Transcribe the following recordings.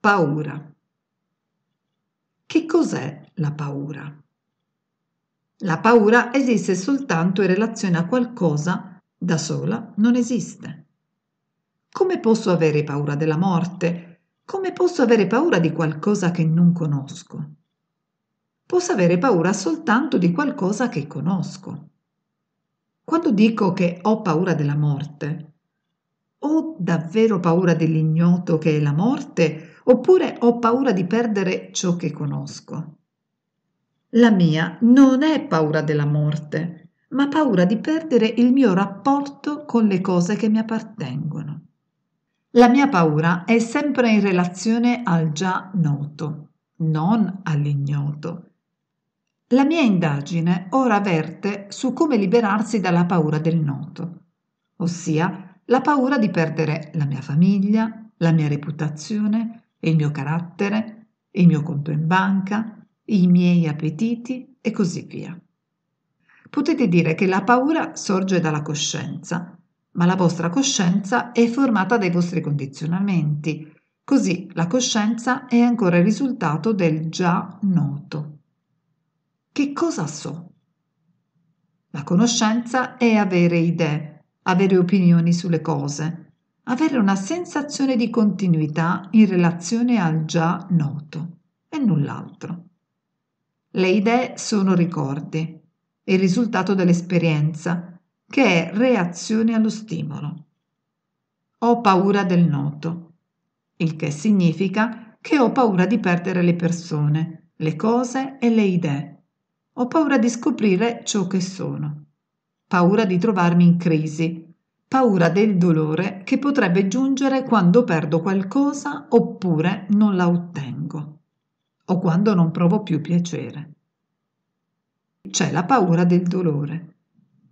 Paura. Che cos'è la paura? La paura esiste soltanto in relazione a qualcosa da sola non esiste. Come posso avere paura della morte? Come posso avere paura di qualcosa che non conosco? Posso avere paura soltanto di qualcosa che conosco. Quando dico che ho paura della morte, ho davvero paura dell'ignoto che è la morte oppure ho paura di perdere ciò che conosco. La mia non è paura della morte, ma paura di perdere il mio rapporto con le cose che mi appartengono. La mia paura è sempre in relazione al già noto, non all'ignoto. La mia indagine ora verte su come liberarsi dalla paura del noto, ossia la paura di perdere la mia famiglia, la mia reputazione, il mio carattere, il mio conto in banca, i miei appetiti e così via. Potete dire che la paura sorge dalla coscienza, ma la vostra coscienza è formata dai vostri condizionamenti, così la coscienza è ancora il risultato del già noto. Che cosa so? La conoscenza è avere idee, avere opinioni sulle cose, avere una sensazione di continuità in relazione al già noto e null'altro. Le idee sono ricordi, il risultato dell'esperienza, che è reazione allo stimolo. Ho paura del noto, il che significa che ho paura di perdere le persone, le cose e le idee. Ho paura di scoprire ciò che sono. Paura di trovarmi in crisi, paura del dolore che potrebbe giungere quando perdo qualcosa oppure non la ottengo o quando non provo più piacere. C'è la paura del dolore.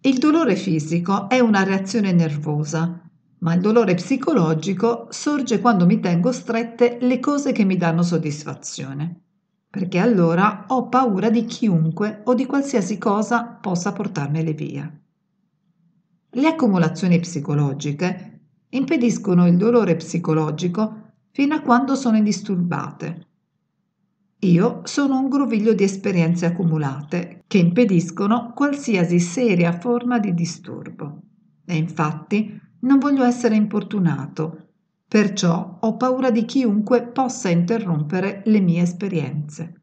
Il dolore fisico è una reazione nervosa, ma il dolore psicologico sorge quando mi tengo strette le cose che mi danno soddisfazione, perché allora ho paura di chiunque o di qualsiasi cosa possa portarmele via. Le accumulazioni psicologiche impediscono il dolore psicologico fino a quando sono indisturbate. Io sono un groviglio di esperienze accumulate che impediscono qualsiasi seria forma di disturbo. E infatti non voglio essere importunato, perciò ho paura di chiunque possa interrompere le mie esperienze.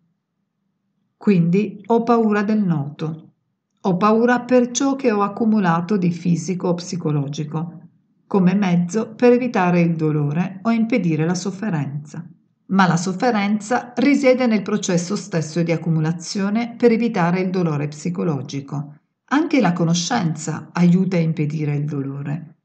Quindi ho paura del noto. Ho paura per ciò che ho accumulato di fisico o psicologico, come mezzo per evitare il dolore o impedire la sofferenza. Ma la sofferenza risiede nel processo stesso di accumulazione per evitare il dolore psicologico. Anche la conoscenza aiuta a impedire il dolore.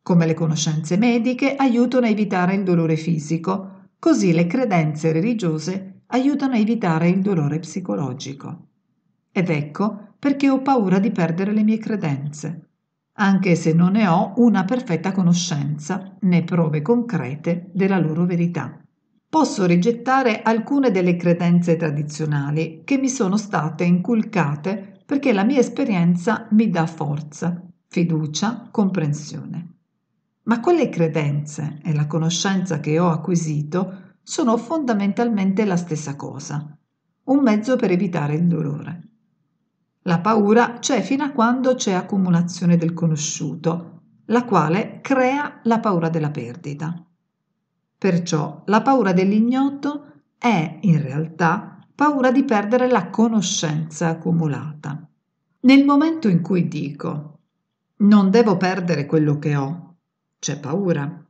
Come le conoscenze mediche aiutano a evitare il dolore fisico, così le credenze religiose aiutano a evitare il dolore psicologico. Ed ecco perché ho paura di perdere le mie credenze, anche se non ne ho una perfetta conoscenza né prove concrete della loro verità. Posso rigettare alcune delle credenze tradizionali che mi sono state inculcate perché la mia esperienza mi dà forza, fiducia, comprensione. Ma quelle credenze e la conoscenza che ho acquisito sono fondamentalmente la stessa cosa, un mezzo per evitare il dolore. La paura c'è fino a quando c'è accumulazione del conosciuto, la quale crea la paura della perdita. Perciò la paura dell'ignoto è in realtà paura di perdere la conoscenza accumulata. Nel momento in cui dico non devo perdere quello che ho, c'è paura.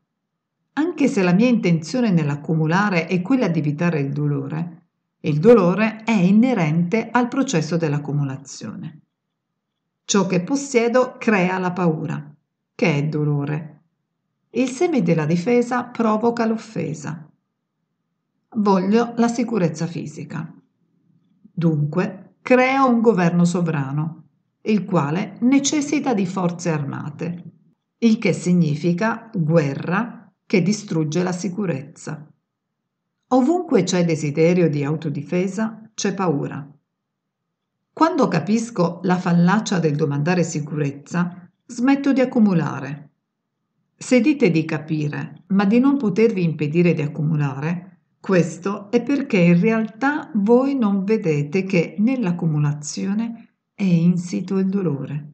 Anche se la mia intenzione nell'accumulare è quella di evitare il dolore, il dolore è inerente al processo dell'accumulazione. Ciò che possiedo crea la paura, che è dolore. Il seme della difesa provoca l'offesa. Voglio la sicurezza fisica. Dunque, creo un governo sovrano, il quale necessita di forze armate, il che significa guerra che distrugge la sicurezza. Ovunque c'è desiderio di autodifesa, c'è paura. Quando capisco la fallacia del domandare sicurezza, smetto di accumulare. Se dite di capire, ma di non potervi impedire di accumulare, questo è perché in realtà voi non vedete che nell'accumulazione è insito il dolore.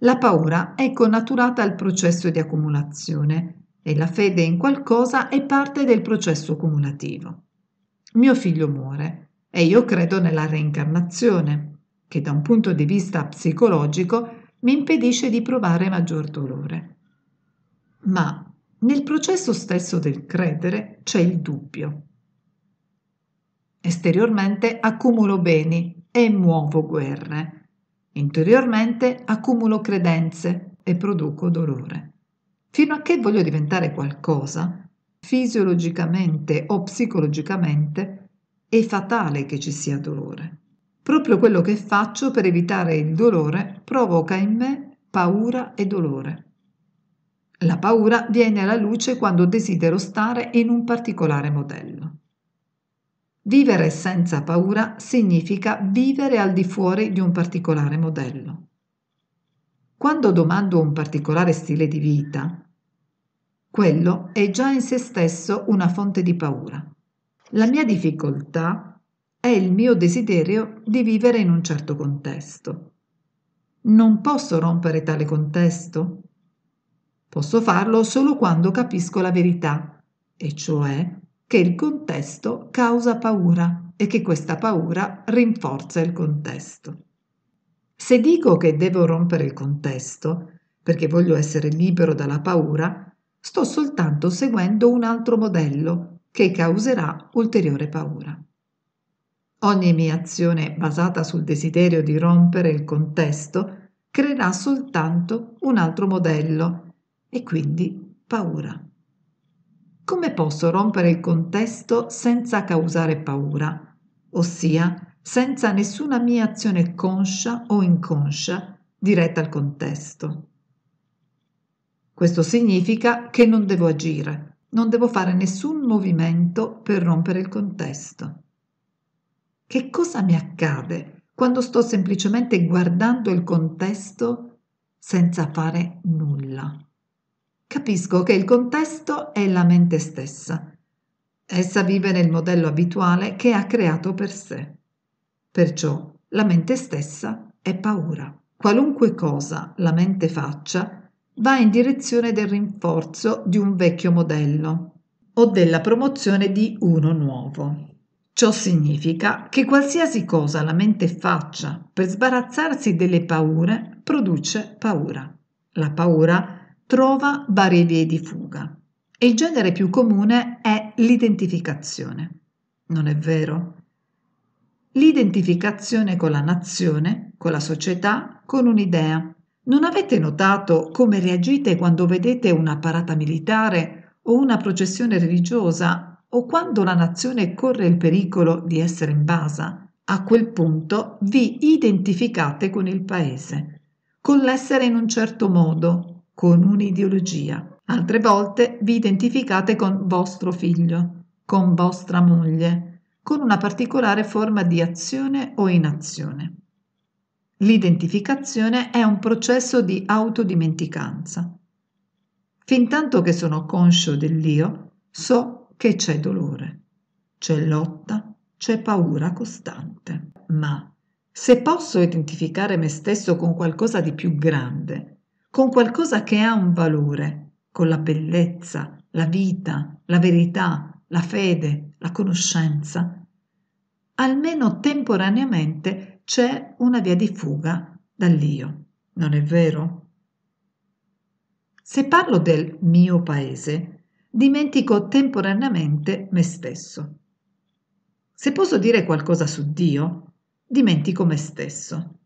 La paura è connaturata al processo di accumulazione e la fede in qualcosa è parte del processo cumulativo. Mio figlio muore e io credo nella reincarnazione, che da un punto di vista psicologico mi impedisce di provare maggior dolore. Ma nel processo stesso del credere c'è il dubbio. Esteriormente accumulo beni e muovo guerre. Interiormente accumulo credenze e produco dolore fino a che voglio diventare qualcosa, fisiologicamente o psicologicamente, è fatale che ci sia dolore. Proprio quello che faccio per evitare il dolore provoca in me paura e dolore. La paura viene alla luce quando desidero stare in un particolare modello. Vivere senza paura significa vivere al di fuori di un particolare modello. Quando domando un particolare stile di vita, quello è già in se stesso una fonte di paura. La mia difficoltà è il mio desiderio di vivere in un certo contesto. Non posso rompere tale contesto? Posso farlo solo quando capisco la verità, e cioè che il contesto causa paura e che questa paura rinforza il contesto. Se dico che devo rompere il contesto, perché voglio essere libero dalla paura, Sto soltanto seguendo un altro modello che causerà ulteriore paura. Ogni mia azione basata sul desiderio di rompere il contesto creerà soltanto un altro modello e quindi paura. Come posso rompere il contesto senza causare paura, ossia senza nessuna mia azione conscia o inconscia diretta al contesto? Questo significa che non devo agire, non devo fare nessun movimento per rompere il contesto. Che cosa mi accade quando sto semplicemente guardando il contesto senza fare nulla? Capisco che il contesto è la mente stessa. Essa vive nel modello abituale che ha creato per sé. Perciò la mente stessa è paura. Qualunque cosa la mente faccia, va in direzione del rinforzo di un vecchio modello o della promozione di uno nuovo. Ciò significa che qualsiasi cosa la mente faccia per sbarazzarsi delle paure produce paura. La paura trova varie vie di fuga e il genere più comune è l'identificazione. Non è vero? L'identificazione con la nazione, con la società, con un'idea, non avete notato come reagite quando vedete una parata militare o una processione religiosa o quando la nazione corre il pericolo di essere invasa? A quel punto vi identificate con il paese, con l'essere in un certo modo, con un'ideologia. Altre volte vi identificate con vostro figlio, con vostra moglie, con una particolare forma di azione o inazione. L'identificazione è un processo di autodimenticanza. Fintanto che sono conscio dell'io, so che c'è dolore, c'è lotta, c'è paura costante. Ma se posso identificare me stesso con qualcosa di più grande, con qualcosa che ha un valore, con la bellezza, la vita, la verità, la fede, la conoscenza, almeno temporaneamente c'è una via di fuga dall'io, non è vero? Se parlo del mio paese, dimentico temporaneamente me stesso. Se posso dire qualcosa su Dio, dimentico me stesso.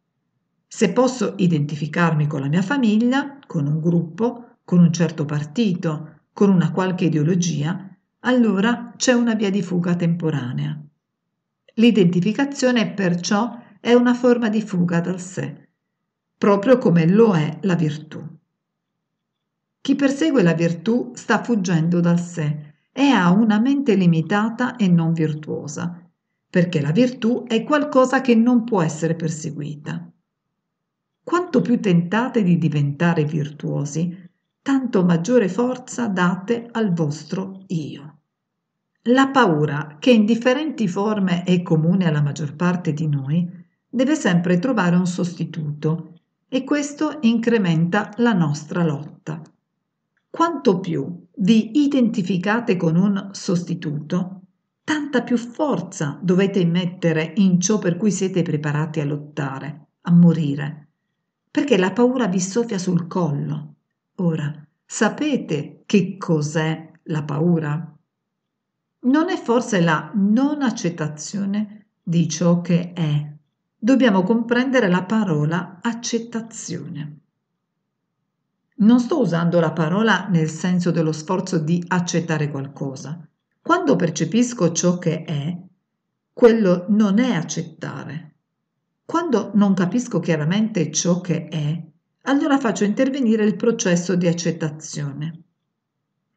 Se posso identificarmi con la mia famiglia, con un gruppo, con un certo partito, con una qualche ideologia, allora c'è una via di fuga temporanea. L'identificazione perciò è una forma di fuga dal sé, proprio come lo è la virtù. Chi persegue la virtù sta fuggendo dal sé e ha una mente limitata e non virtuosa, perché la virtù è qualcosa che non può essere perseguita. Quanto più tentate di diventare virtuosi, tanto maggiore forza date al vostro io. La paura, che in differenti forme è comune alla maggior parte di noi, deve sempre trovare un sostituto e questo incrementa la nostra lotta. Quanto più vi identificate con un sostituto, tanta più forza dovete mettere in ciò per cui siete preparati a lottare, a morire, perché la paura vi soffia sul collo. Ora, sapete che cos'è la paura? Non è forse la non accettazione di ciò che è dobbiamo comprendere la parola accettazione. Non sto usando la parola nel senso dello sforzo di accettare qualcosa. Quando percepisco ciò che è, quello non è accettare. Quando non capisco chiaramente ciò che è, allora faccio intervenire il processo di accettazione.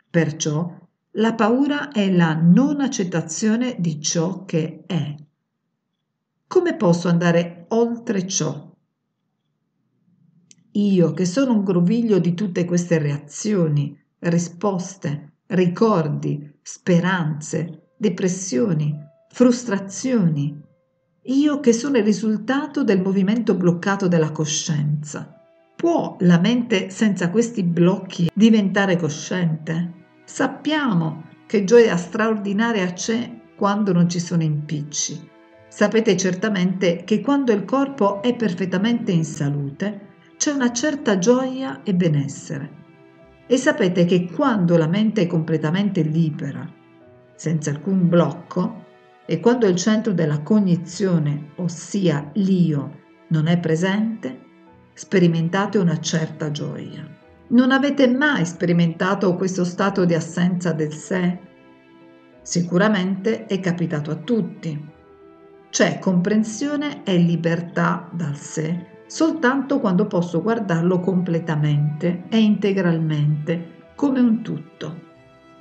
Perciò la paura è la non accettazione di ciò che è. Come posso andare oltre ciò? Io che sono un groviglio di tutte queste reazioni, risposte, ricordi, speranze, depressioni, frustrazioni, io che sono il risultato del movimento bloccato della coscienza. Può la mente senza questi blocchi diventare cosciente? Sappiamo che gioia straordinaria c'è quando non ci sono impicci Sapete certamente che quando il corpo è perfettamente in salute c'è una certa gioia e benessere. E sapete che quando la mente è completamente libera, senza alcun blocco, e quando il centro della cognizione, ossia l'io, non è presente, sperimentate una certa gioia. Non avete mai sperimentato questo stato di assenza del sé? Sicuramente è capitato a tutti, c'è cioè, comprensione e libertà dal sé soltanto quando posso guardarlo completamente e integralmente, come un tutto.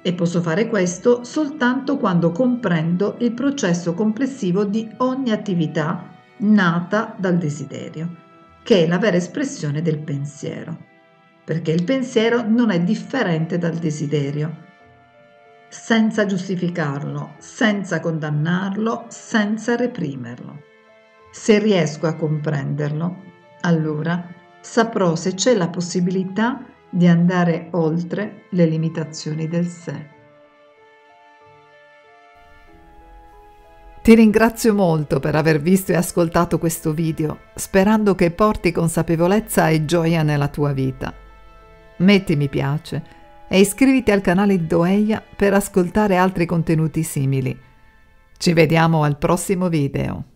E posso fare questo soltanto quando comprendo il processo complessivo di ogni attività nata dal desiderio, che è la vera espressione del pensiero. Perché il pensiero non è differente dal desiderio, senza giustificarlo, senza condannarlo, senza reprimerlo. Se riesco a comprenderlo, allora saprò se c'è la possibilità di andare oltre le limitazioni del sé. Ti ringrazio molto per aver visto e ascoltato questo video, sperando che porti consapevolezza e gioia nella tua vita. Metti mi piace e iscriviti al canale Doeia per ascoltare altri contenuti simili. Ci vediamo al prossimo video.